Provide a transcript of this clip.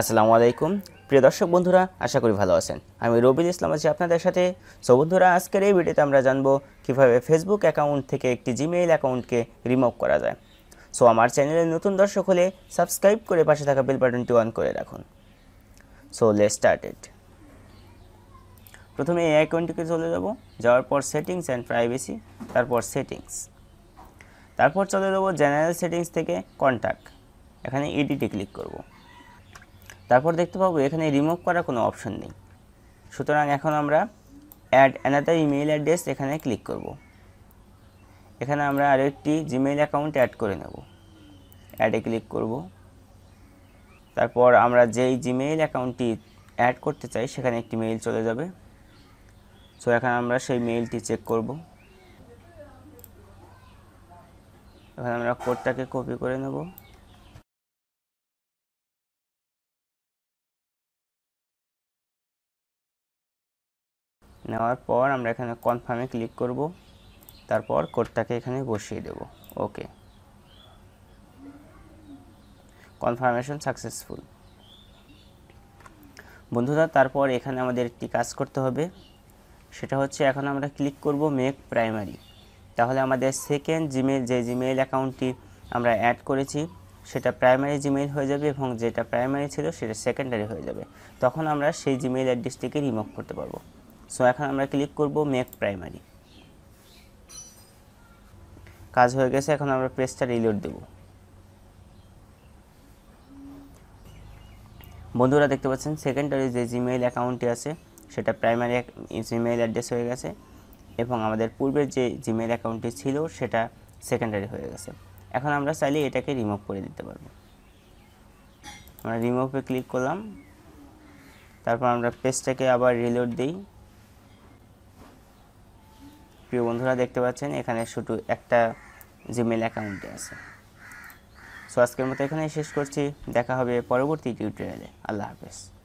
আসসালামু আলাইকুম প্রিয় দর্শক বন্ধুরা আশা করি ভালো আছেন আমি রবিল ইসলাম আছি আপনাদের সাথে সব বন্ধুরা আজকের এই ভিডিওতে আমরা জানবো কিভাবে ফেসবুক অ্যাকাউন্ট থেকে একটি জিমেইল অ্যাকাউন্টকে রিমুভ করা যায় সো আমার চ্যানেলে নতুন দর্শক হলে সাবস্ক্রাইব করে পাশে থাকা বেল বাটনটি অন করে রাখুন সো লে স্টার্টেড প্রথমে এই অ্যাকাউন্টটিকে চলে যাব যাওয়ার পর সেটিংস অ্যান্ড প্রাইভেসি তারপর সেটিংস তারপর চলে যাবো জেনারেল সেটিংস থেকে কন্ট্যাক্ট এখানে এডিটে ক্লিক করবো তারপর দেখতে পাবো এখানে রিমুভ করার কোনো অপশন নেই সুতরাং এখন আমরা অ্যাড অ্যানাদার ইমেইল অ্যাড্রেস এখানে ক্লিক করব এখানে আমরা আরও একটি জিমেইল অ্যাকাউন্ট অ্যাড করে নেব অ্যাডে ক্লিক করব তারপর আমরা যেই জিমেইল অ্যাকাউন্টটি অ্যাড করতে চাই সেখানে একটি মেইল চলে যাবে সো এখানে আমরা সেই মেইলটি চেক করব এখানে আমরা কোডটাকে কপি করে নেব নেওয়ার পর আমরা এখানে কনফার্মে ক্লিক করব তারপর কোডটাকে এখানে বসিয়ে দেব ওকে কনফার্মেশন সাকসেসফুল বন্ধুরা তারপর এখানে আমাদের একটি কাজ করতে হবে সেটা হচ্ছে এখন আমরা ক্লিক করব মেক প্রাইমারি তাহলে আমাদের সেকেন্ড জিমেল যে জিমেইল অ্যাকাউন্টটি আমরা অ্যাড করেছি সেটা প্রাইমারি জিমেইল হয়ে যাবে এবং যেটা প্রাইমারি ছিল সেটা সেকেন্ডারি হয়ে যাবে তখন আমরা সেই জিমেইল অ্যাড্রেসটিকে রিমুভ করতে পারবো সো এখন আমরা ক্লিক করব মেক প্রাইমারি কাজ হয়ে গেছে এখন আমরা প্রেসটা রিলোড দেব বন্ধুরা দেখতে পাচ্ছেন সেকেন্ডারি যে জিমেইল অ্যাকাউন্টটি আছে সেটা প্রাইমারি জিমেইল অ্যাড্রেস হয়ে গেছে এবং আমাদের পূর্বের যে জিমেইল অ্যাকাউন্টটি ছিল সেটা সেকেন্ডারি হয়ে গেছে এখন আমরা চাইলে এটাকে রিমুভ করে দিতে পারবো আমরা রিমুভে ক্লিক করলাম তারপর আমরা পেজটাকে আবার রিলোড দিই প্রিয় বন্ধুরা দেখতে পাচ্ছেন এখানে শুধু একটা জিমেল অ্যাকাউন্টে আছে সো আজকের মতো এখানেই শেষ করছি দেখা হবে পরবর্তী টিউটোরিয়ালে আল্লাহ হাফেজ